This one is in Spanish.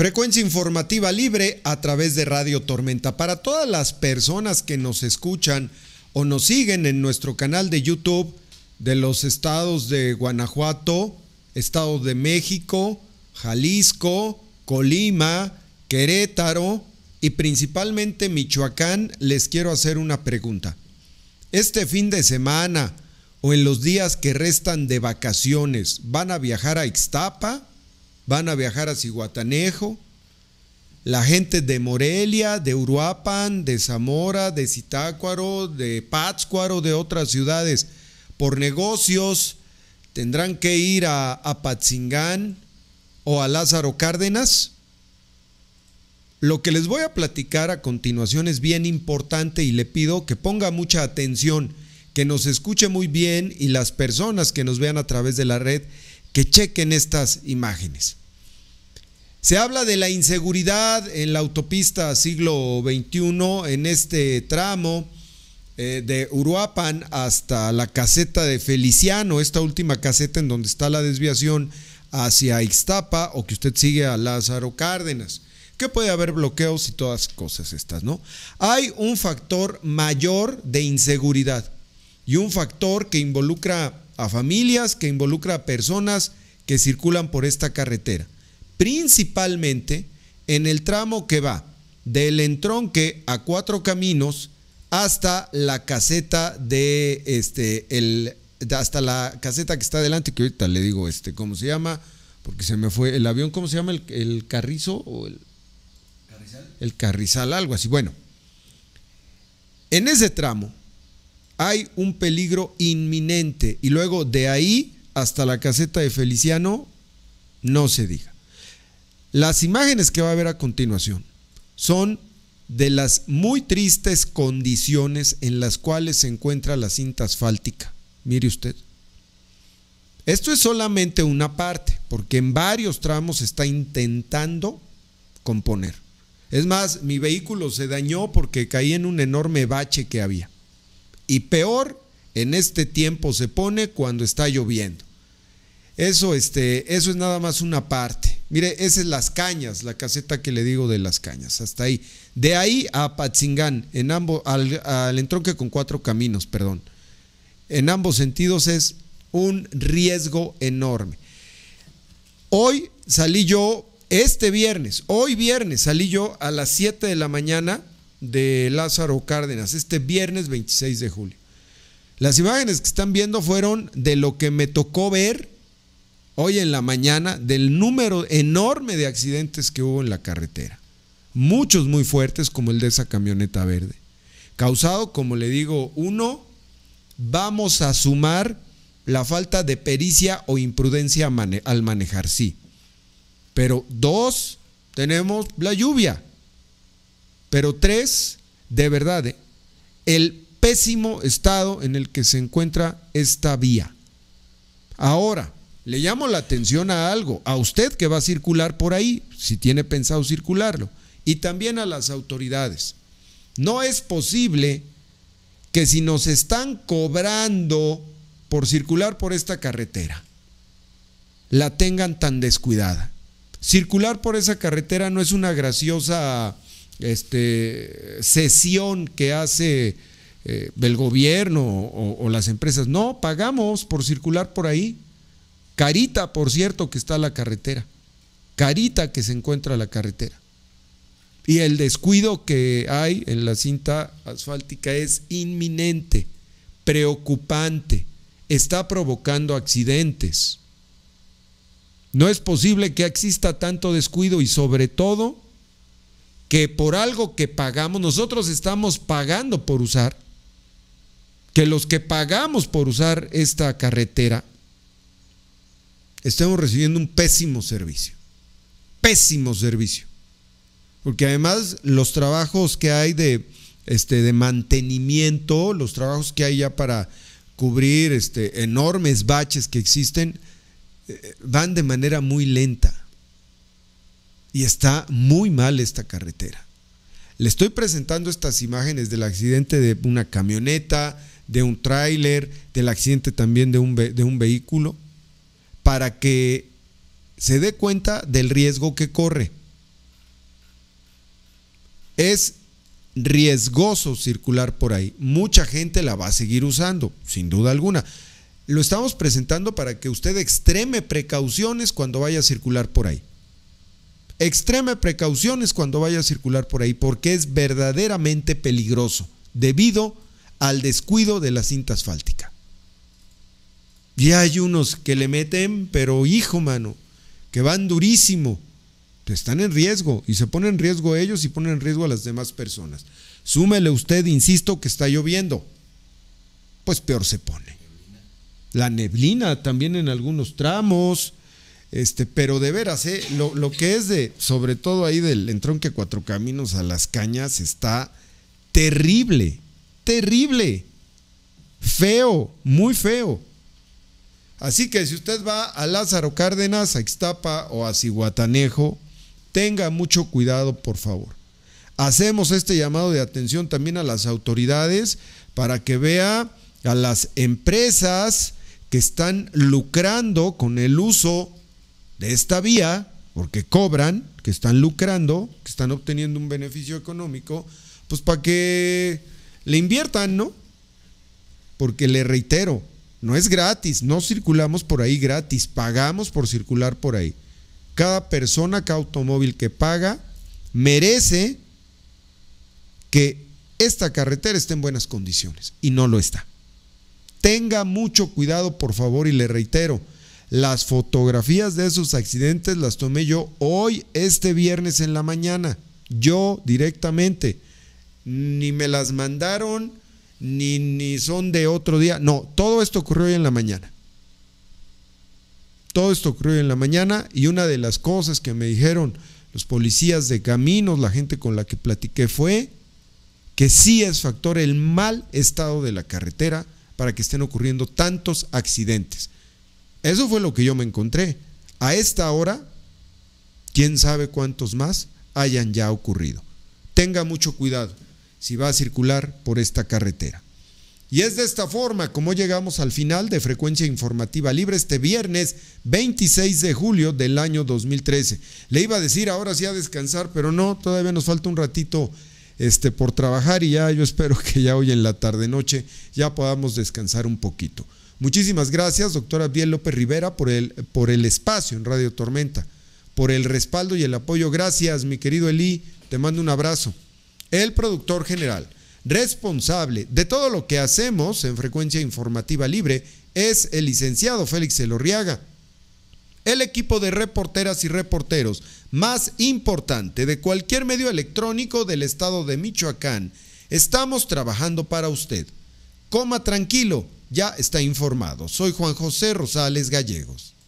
Frecuencia informativa libre a través de Radio Tormenta. Para todas las personas que nos escuchan o nos siguen en nuestro canal de YouTube de los estados de Guanajuato, Estado de México, Jalisco, Colima, Querétaro y principalmente Michoacán, les quiero hacer una pregunta. Este fin de semana o en los días que restan de vacaciones, ¿van a viajar a Ixtapa? van a viajar a Cihuatanejo. La gente de Morelia, de Uruapan, de Zamora, de Zitácuaro, de Pátzcuaro, de otras ciudades, por negocios, tendrán que ir a, a Patzingán o a Lázaro Cárdenas. Lo que les voy a platicar a continuación es bien importante y le pido que ponga mucha atención, que nos escuche muy bien y las personas que nos vean a través de la red, que chequen estas imágenes. Se habla de la inseguridad en la autopista siglo XXI, en este tramo eh, de Uruapan hasta la caseta de Feliciano, esta última caseta en donde está la desviación hacia Ixtapa o que usted sigue a Lázaro Cárdenas que puede haber bloqueos y todas cosas estas, ¿no? Hay un factor mayor de inseguridad y un factor que involucra a familias, que involucra a personas que circulan por esta carretera principalmente en el tramo que va del entronque a cuatro caminos hasta la caseta de este el hasta la caseta que está adelante que ahorita le digo este cómo se llama porque se me fue el avión cómo se llama el, carrizo o el carrizal el carrizal algo así bueno en ese tramo hay un peligro inminente y luego de ahí hasta la caseta de Feliciano no se diga las imágenes que va a ver a continuación son de las muy tristes condiciones en las cuales se encuentra la cinta asfáltica. Mire usted. Esto es solamente una parte, porque en varios tramos está intentando componer. Es más, mi vehículo se dañó porque caí en un enorme bache que había. Y peor, en este tiempo se pone cuando está lloviendo. Eso, este, eso es nada más una parte. Mire, esa es Las Cañas, la caseta que le digo de Las Cañas, hasta ahí. De ahí a Patzingán, en ambos, al, al entronque con cuatro caminos, perdón. En ambos sentidos es un riesgo enorme. Hoy salí yo, este viernes, hoy viernes salí yo a las 7 de la mañana de Lázaro Cárdenas, este viernes 26 de julio. Las imágenes que están viendo fueron de lo que me tocó ver hoy en la mañana del número enorme de accidentes que hubo en la carretera. Muchos muy fuertes, como el de esa camioneta verde. Causado, como le digo, uno, vamos a sumar la falta de pericia o imprudencia al manejar, sí. Pero dos, tenemos la lluvia. Pero tres, de verdad, ¿eh? el pésimo estado en el que se encuentra esta vía. Ahora, le llamo la atención a algo, a usted que va a circular por ahí, si tiene pensado circularlo, y también a las autoridades. No es posible que si nos están cobrando por circular por esta carretera, la tengan tan descuidada. Circular por esa carretera no es una graciosa este, sesión que hace eh, el gobierno o las empresas. No, pagamos por circular por ahí. Carita, por cierto, que está la carretera. Carita que se encuentra la carretera. Y el descuido que hay en la cinta asfáltica es inminente, preocupante, está provocando accidentes. No es posible que exista tanto descuido y sobre todo que por algo que pagamos, nosotros estamos pagando por usar, que los que pagamos por usar esta carretera, estamos recibiendo un pésimo servicio. Pésimo servicio. Porque además los trabajos que hay de, este, de mantenimiento, los trabajos que hay ya para cubrir este, enormes baches que existen, eh, van de manera muy lenta. Y está muy mal esta carretera. Le estoy presentando estas imágenes del accidente de una camioneta, de un tráiler, del accidente también de un, de un vehículo para que se dé cuenta del riesgo que corre. Es riesgoso circular por ahí. Mucha gente la va a seguir usando, sin duda alguna. Lo estamos presentando para que usted extreme precauciones cuando vaya a circular por ahí. Extreme precauciones cuando vaya a circular por ahí porque es verdaderamente peligroso debido al descuido de la cinta asfáltica ya hay unos que le meten, pero hijo, mano, que van durísimo. Están en riesgo y se ponen en riesgo ellos y ponen en riesgo a las demás personas. Súmele usted, insisto, que está lloviendo. Pues peor se pone. La neblina también en algunos tramos. Este, pero de veras, eh, lo, lo, que es de, sobre todo ahí del entronque cuatro caminos a las cañas, está terrible, terrible, feo, muy feo. Así que si usted va a Lázaro Cárdenas, a Ixtapa o a Ciguatanejo, tenga mucho cuidado, por favor. Hacemos este llamado de atención también a las autoridades para que vea a las empresas que están lucrando con el uso de esta vía, porque cobran, que están lucrando, que están obteniendo un beneficio económico, pues para que le inviertan, ¿no? Porque le reitero, no es gratis, no circulamos por ahí gratis, pagamos por circular por ahí. Cada persona, cada automóvil que paga, merece que esta carretera esté en buenas condiciones y no lo está. Tenga mucho cuidado, por favor, y le reitero, las fotografías de esos accidentes las tomé yo hoy, este viernes en la mañana, yo directamente. Ni me las mandaron, ni, son de otro día. No, todo esto ocurrió hoy en la mañana. Todo esto ocurrió hoy en la mañana y una de las cosas que me dijeron los policías de caminos, la gente con la que platiqué fue que sí es factor el mal estado de la carretera para que estén ocurriendo tantos accidentes. Eso fue lo que yo me encontré. A esta hora, quién sabe cuántos más hayan ya ocurrido. Tenga mucho cuidado si va a circular por esta carretera. Y es de esta forma como llegamos al final de Frecuencia Informativa Libre este viernes 26 de julio del año 2013. Le iba a decir ahora sí a descansar, pero no, todavía nos falta un ratito este, por trabajar y ya yo espero que ya hoy en la tarde-noche ya podamos descansar un poquito. Muchísimas gracias, doctora Abdiel López Rivera, por el, por el espacio en Radio Tormenta, por el respaldo y el apoyo. Gracias, mi querido Eli, te mando un abrazo el productor general responsable de todo lo que hacemos en frecuencia informativa libre es el licenciado Félix Elorriaga. El equipo de reporteras y reporteros más importante de cualquier medio electrónico del estado de Michoacán, estamos trabajando para usted. Coma tranquilo, ya está informado. Soy Juan José Rosales Gallegos.